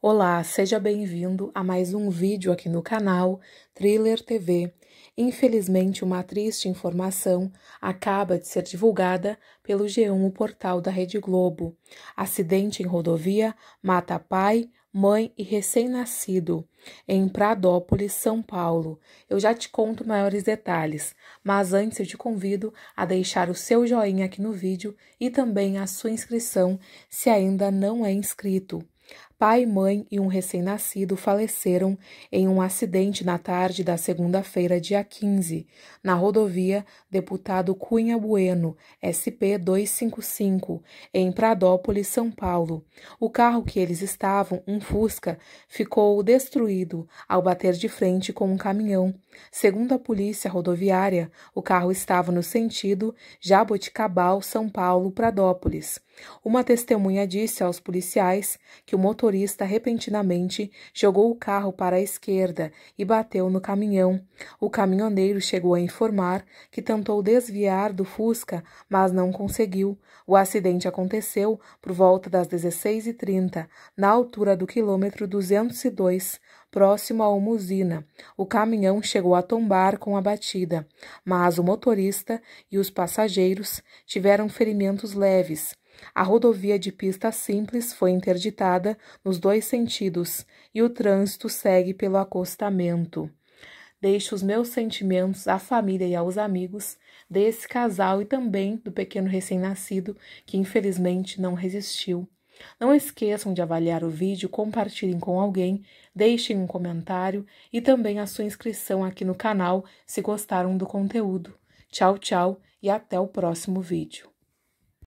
Olá, seja bem-vindo a mais um vídeo aqui no canal Thriller TV. Infelizmente, uma triste informação acaba de ser divulgada pelo G1, o portal da Rede Globo. Acidente em rodovia mata pai, mãe e recém-nascido em Pradópolis, São Paulo. Eu já te conto maiores detalhes, mas antes eu te convido a deixar o seu joinha aqui no vídeo e também a sua inscrição se ainda não é inscrito. Pai, mãe e um recém-nascido faleceram em um acidente na tarde da segunda-feira, dia 15, na rodovia Deputado Cunha Bueno, SP 255, em Pradópolis, São Paulo. O carro que eles estavam, um Fusca, ficou destruído ao bater de frente com um caminhão. Segundo a polícia rodoviária, o carro estava no sentido Jaboticabal, São Paulo, Pradópolis. Uma testemunha disse aos policiais que o motorista motorista repentinamente jogou o carro para a esquerda e bateu no caminhão. O caminhoneiro chegou a informar que tentou desviar do Fusca, mas não conseguiu. O acidente aconteceu por volta das 16h30, na altura do quilômetro 202, próximo a uma usina. O caminhão chegou a tombar com a batida, mas o motorista e os passageiros tiveram ferimentos leves. A rodovia de pista simples foi interditada nos dois sentidos e o trânsito segue pelo acostamento. Deixo os meus sentimentos à família e aos amigos desse casal e também do pequeno recém-nascido que infelizmente não resistiu. Não esqueçam de avaliar o vídeo, compartilhem com alguém, deixem um comentário e também a sua inscrição aqui no canal se gostaram do conteúdo. Tchau, tchau e até o próximo vídeo.